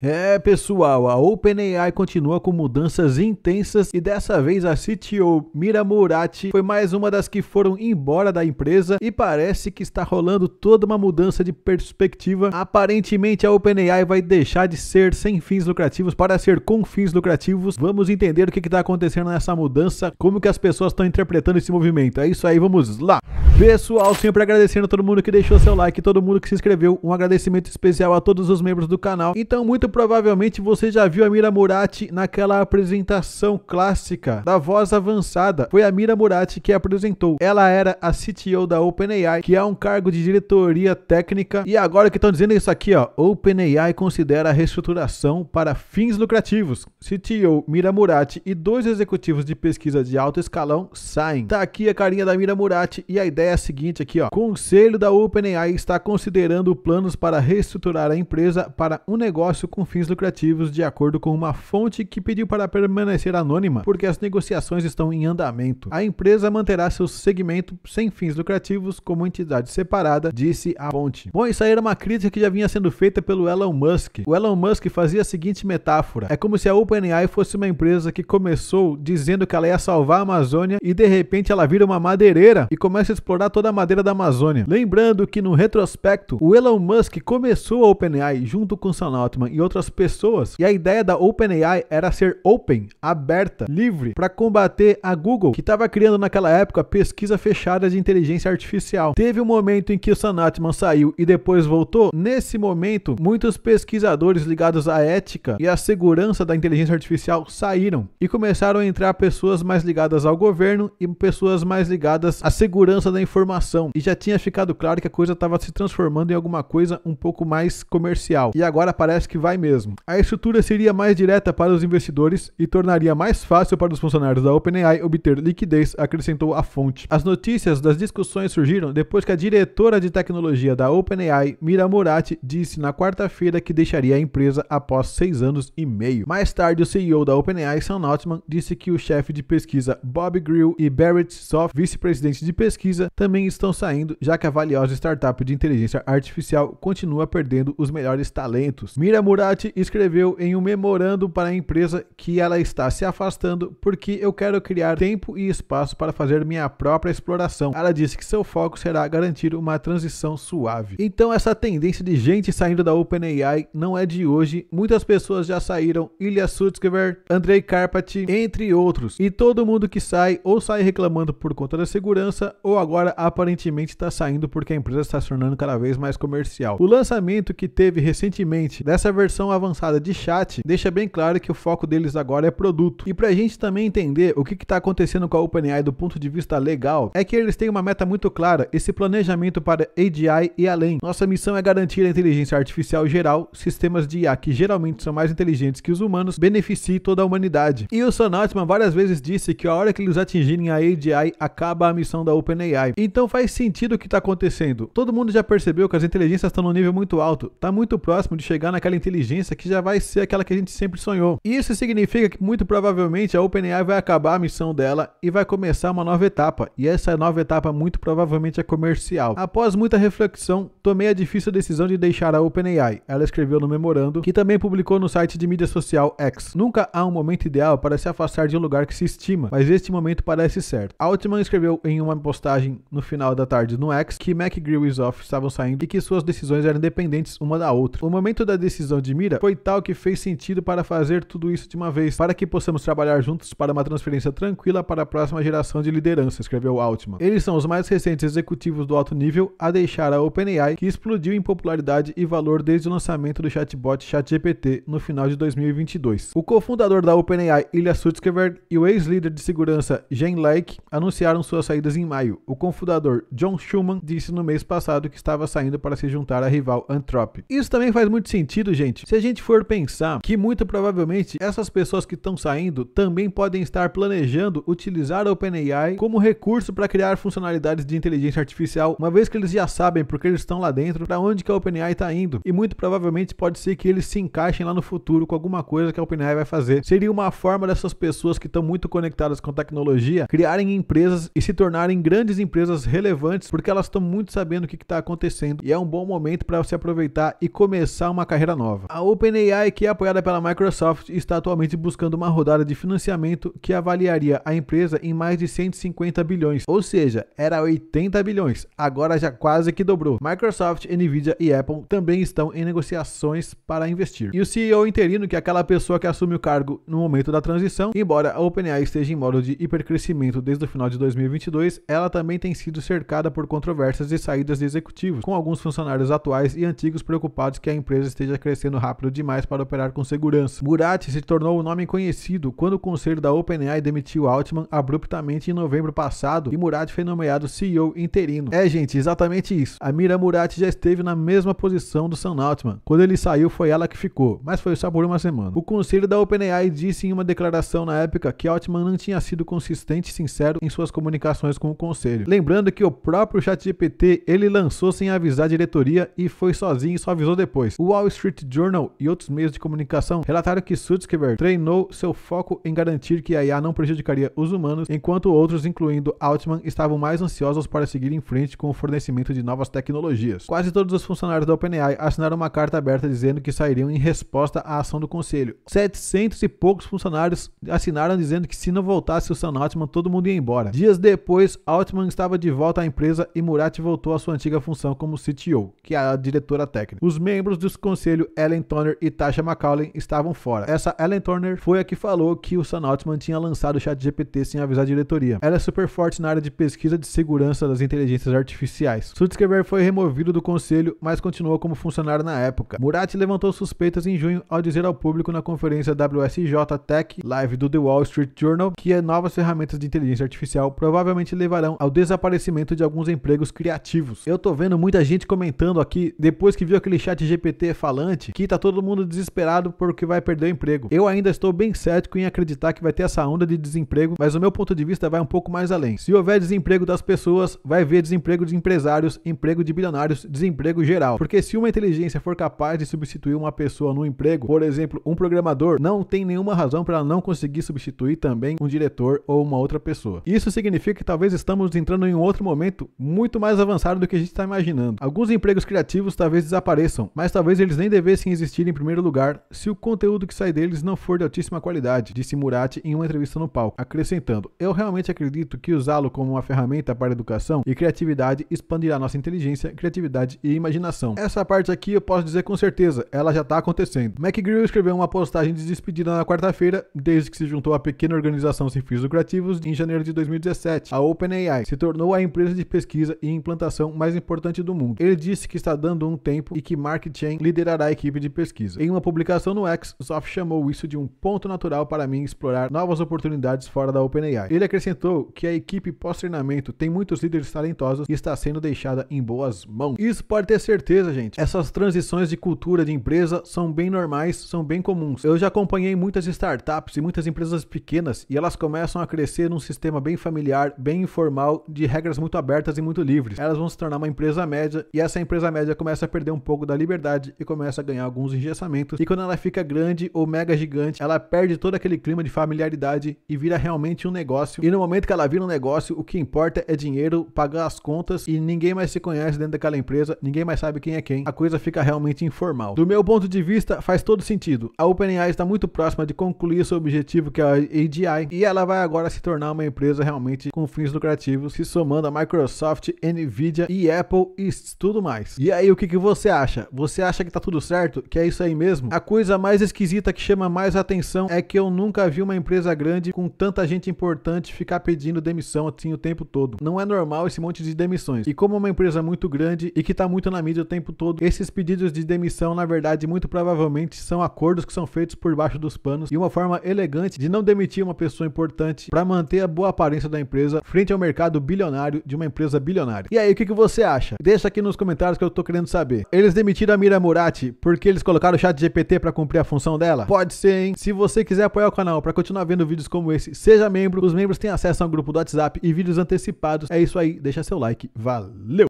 É, pessoal, a OpenAI continua com mudanças intensas e dessa vez a CTO Mira Murati foi mais uma das que foram embora da empresa e parece que está rolando toda uma mudança de perspectiva. Aparentemente a OpenAI vai deixar de ser sem fins lucrativos para ser com fins lucrativos. Vamos entender o que está acontecendo nessa mudança, como que as pessoas estão interpretando esse movimento. É isso aí, vamos lá. Pessoal, sempre agradecendo a todo mundo que deixou seu like, todo mundo que se inscreveu. Um agradecimento especial a todos os membros do canal. Então, muito muito provavelmente você já viu a Mira Murati naquela apresentação clássica da voz avançada. Foi a Mira Murati que apresentou. Ela era a CTO da OpenAI, que é um cargo de diretoria técnica. E agora que estão dizendo isso aqui, ó, OpenAI considera a reestruturação para fins lucrativos. CTO Mira Murati e dois executivos de pesquisa de alto escalão saem. Tá aqui a carinha da Mira Murati e a ideia é a seguinte aqui, ó. Conselho da OpenAI está considerando planos para reestruturar a empresa para um negócio com com fins lucrativos, de acordo com uma fonte que pediu para permanecer anônima, porque as negociações estão em andamento. A empresa manterá seu segmento sem fins lucrativos como entidade separada, disse a fonte. Bom, isso aí era uma crítica que já vinha sendo feita pelo Elon Musk. O Elon Musk fazia a seguinte metáfora: é como se a OpenAI fosse uma empresa que começou dizendo que ela ia salvar a Amazônia e de repente ela vira uma madeireira e começa a explorar toda a madeira da Amazônia. Lembrando que no retrospecto, o Elon Musk começou a OpenAI junto com Sam Altman e outras pessoas. E a ideia da OpenAI era ser open, aberta, livre, para combater a Google, que estava criando naquela época pesquisa fechada de inteligência artificial. Teve um momento em que o Sanatman saiu e depois voltou. Nesse momento, muitos pesquisadores ligados à ética e à segurança da inteligência artificial saíram e começaram a entrar pessoas mais ligadas ao governo e pessoas mais ligadas à segurança da informação. E já tinha ficado claro que a coisa estava se transformando em alguma coisa um pouco mais comercial. E agora parece que vai mesmo. A estrutura seria mais direta para os investidores e tornaria mais fácil para os funcionários da OpenAI obter liquidez, acrescentou a fonte. As notícias das discussões surgiram depois que a diretora de tecnologia da OpenAI, Mira Murati, disse na quarta-feira que deixaria a empresa após seis anos e meio. Mais tarde, o CEO da OpenAI, Sam Altman, disse que o chefe de pesquisa Bob Grill e Barrett Soft, vice-presidente de pesquisa, também estão saindo, já que a valiosa startup de inteligência artificial continua perdendo os melhores talentos. Mira Murati Tati escreveu em um memorando para a empresa que ela está se afastando porque eu quero criar tempo e espaço para fazer minha própria exploração. Ela disse que seu foco será garantir uma transição suave. Então essa tendência de gente saindo da OpenAI não é de hoje. Muitas pessoas já saíram, Ilya Sutskever, Andrei Karpat, entre outros. E todo mundo que sai ou sai reclamando por conta da segurança ou agora aparentemente está saindo porque a empresa está se tornando cada vez mais comercial. O lançamento que teve recentemente dessa versão geração avançada de chat deixa bem claro que o foco deles agora é produto. E pra gente também entender o que está acontecendo com a OpenAI do ponto de vista legal, é que eles têm uma meta muito clara, esse planejamento para AGI e além. Nossa missão é garantir a inteligência artificial geral, sistemas de IA que geralmente são mais inteligentes que os humanos, beneficiem toda a humanidade. E o Sonatman várias vezes disse que a hora que eles atingirem a AGI, acaba a missão da OpenAI. Então faz sentido o que está acontecendo. Todo mundo já percebeu que as inteligências estão num nível muito alto, está muito próximo de chegar naquela inteligência inteligência que já vai ser aquela que a gente sempre sonhou. Isso significa que muito provavelmente a OpenAI vai acabar a missão dela e vai começar uma nova etapa, e essa nova etapa muito provavelmente é comercial. Após muita reflexão, tomei a difícil decisão de deixar a OpenAI, ela escreveu no memorando, que também publicou no site de mídia social X. Nunca há um momento ideal para se afastar de um lugar que se estima, mas este momento parece certo. Altman escreveu em uma postagem no final da tarde no X que McGrew e Zoff estavam saindo e que suas decisões eram dependentes uma da outra. O momento da decisão de admira, foi tal que fez sentido para fazer tudo isso de uma vez, para que possamos trabalhar juntos para uma transferência tranquila para a próxima geração de liderança, escreveu Altman. Eles são os mais recentes executivos do alto nível a deixar a OpenAI, que explodiu em popularidade e valor desde o lançamento do chatbot ChatGPT no final de 2022. O cofundador da OpenAI, Ilya Sutskever, e o ex-líder de segurança Jen Lake anunciaram suas saídas em maio. O cofundador John Schuman disse no mês passado que estava saindo para se juntar à rival Anthropic. Isso também faz muito sentido, gente se a gente for pensar que muito provavelmente essas pessoas que estão saindo também podem estar planejando utilizar a OpenAI como recurso para criar funcionalidades de inteligência artificial, uma vez que eles já sabem porque eles estão lá dentro, para onde que a OpenAI está indo. E muito provavelmente pode ser que eles se encaixem lá no futuro com alguma coisa que a OpenAI vai fazer. Seria uma forma dessas pessoas que estão muito conectadas com tecnologia criarem empresas e se tornarem grandes empresas relevantes, porque elas estão muito sabendo o que está acontecendo e é um bom momento para se aproveitar e começar uma carreira nova. A OpenAI, que é apoiada pela Microsoft, está atualmente buscando uma rodada de financiamento que avaliaria a empresa em mais de 150 bilhões, ou seja, era 80 bilhões, agora já quase que dobrou. Microsoft, Nvidia e Apple também estão em negociações para investir. E o CEO interino, que é aquela pessoa que assume o cargo no momento da transição, embora a OpenAI esteja em modo de hipercrescimento desde o final de 2022, ela também tem sido cercada por controvérsias e saídas de executivos, com alguns funcionários atuais e antigos preocupados que a empresa esteja crescendo sendo rápido demais para operar com segurança. Murat se tornou um nome conhecido quando o conselho da OpenAI demitiu Altman abruptamente em novembro passado e Murat foi nomeado CEO interino. É, gente, exatamente isso. A Mira Murat já esteve na mesma posição do Sam Altman. Quando ele saiu, foi ela que ficou, mas foi só por uma semana. O conselho da OpenAI disse em uma declaração na época que Altman não tinha sido consistente e sincero em suas comunicações com o conselho. Lembrando que o próprio ChatGPT ele lançou sem avisar a diretoria e foi sozinho e só avisou depois. O Wall Street Journal Journal e outros meios de comunicação relataram que Sutskever treinou seu foco em garantir que a IA não prejudicaria os humanos, enquanto outros, incluindo Altman, estavam mais ansiosos para seguir em frente com o fornecimento de novas tecnologias. Quase todos os funcionários da OpenAI assinaram uma carta aberta dizendo que sairiam em resposta à ação do conselho. 700 e poucos funcionários assinaram dizendo que se não voltasse o Sam Altman, todo mundo ia embora. Dias depois, Altman estava de volta à empresa e Murat voltou à sua antiga função como CTO, que é a diretora técnica. Os membros do conselho Ellen Ellen Turner e Tasha McCallum estavam fora. Essa Ellen Turner foi a que falou que o Sam Altman tinha lançado o chat GPT sem avisar a diretoria. Ela é super forte na área de pesquisa de segurança das inteligências artificiais. Sutskever foi removido do conselho, mas continuou como funcionário na época. Murat levantou suspeitas em junho ao dizer ao público na conferência WSJ Tech Live do The Wall Street Journal que novas ferramentas de inteligência artificial provavelmente levarão ao desaparecimento de alguns empregos criativos. Eu tô vendo muita gente comentando aqui, depois que viu aquele chat GPT falante, que tá todo mundo desesperado porque vai perder o emprego. Eu ainda estou bem cético em acreditar que vai ter essa onda de desemprego, mas o meu ponto de vista vai um pouco mais além. Se houver desemprego das pessoas, vai haver desemprego de empresários, emprego de bilionários, desemprego geral. Porque se uma inteligência for capaz de substituir uma pessoa no emprego, por exemplo, um programador, não tem nenhuma razão para não conseguir substituir também um diretor ou uma outra pessoa. Isso significa que talvez estamos entrando em um outro momento muito mais avançado do que a gente está imaginando. Alguns empregos criativos talvez desapareçam, mas talvez eles nem devessem existir em primeiro lugar se o conteúdo que sai deles não for de altíssima qualidade, disse Murat em uma entrevista no palco, acrescentando: Eu realmente acredito que usá-lo como uma ferramenta para educação e criatividade expandirá nossa inteligência, criatividade e imaginação. Essa parte aqui eu posso dizer com certeza, ela já está acontecendo. McGrew escreveu uma postagem de despedida na quarta-feira, desde que se juntou à pequena organização sem fins lucrativos em janeiro de 2017. A OpenAI se tornou a empresa de pesquisa e implantação mais importante do mundo. Ele disse que está dando um tempo e que Mark Chen liderará a equipe de de pesquisa. Em uma publicação no X, Zoff chamou isso de um ponto natural para mim explorar novas oportunidades fora da OpenAI. Ele acrescentou que a equipe pós-treinamento tem muitos líderes talentosos e está sendo deixada em boas mãos. Isso pode ter certeza, gente. Essas transições de cultura de empresa são bem normais, são bem comuns. Eu já acompanhei muitas startups e muitas empresas pequenas e elas começam a crescer num sistema bem familiar, bem informal, de regras muito abertas e muito livres. Elas vão se tornar uma empresa média e essa empresa média começa a perder um pouco da liberdade e começa a ganhar alguns engessamentos, e quando ela fica grande ou mega gigante, ela perde todo aquele clima de familiaridade e vira realmente um negócio. E no momento que ela vira um negócio, o que importa é dinheiro, pagar as contas e ninguém mais se conhece dentro daquela empresa, ninguém mais sabe quem é quem. A coisa fica realmente informal. Do meu ponto de vista, faz todo sentido. A OpenAI está muito próxima de concluir seu objetivo, que é a AGI, e ela vai agora se tornar uma empresa realmente com fins lucrativos, se somando a Microsoft, Nvidia e Apple e tudo mais. E aí, o que, que você acha? Você acha que tá tudo certo? certo? Que é isso aí mesmo? A coisa mais esquisita que chama mais atenção é que eu nunca vi uma empresa grande com tanta gente importante ficar pedindo demissão assim o tempo todo. Não é normal esse monte de demissões. E como é uma empresa muito grande e que tá muito na mídia o tempo todo, esses pedidos de demissão, na verdade, muito provavelmente são acordos que são feitos por baixo dos panos e uma forma elegante de não demitir uma pessoa importante para manter a boa aparência da empresa frente ao mercado bilionário de uma empresa bilionária. E aí, o que, que você acha? Deixa aqui nos comentários que eu tô querendo saber. Eles demitiram a Mira Murati porque eles colocaram o chat GPT para cumprir a função dela? Pode ser, hein? Se você quiser apoiar o canal para continuar vendo vídeos como esse, seja membro. Os membros têm acesso ao grupo do WhatsApp e vídeos antecipados. É isso aí, deixa seu like. Valeu!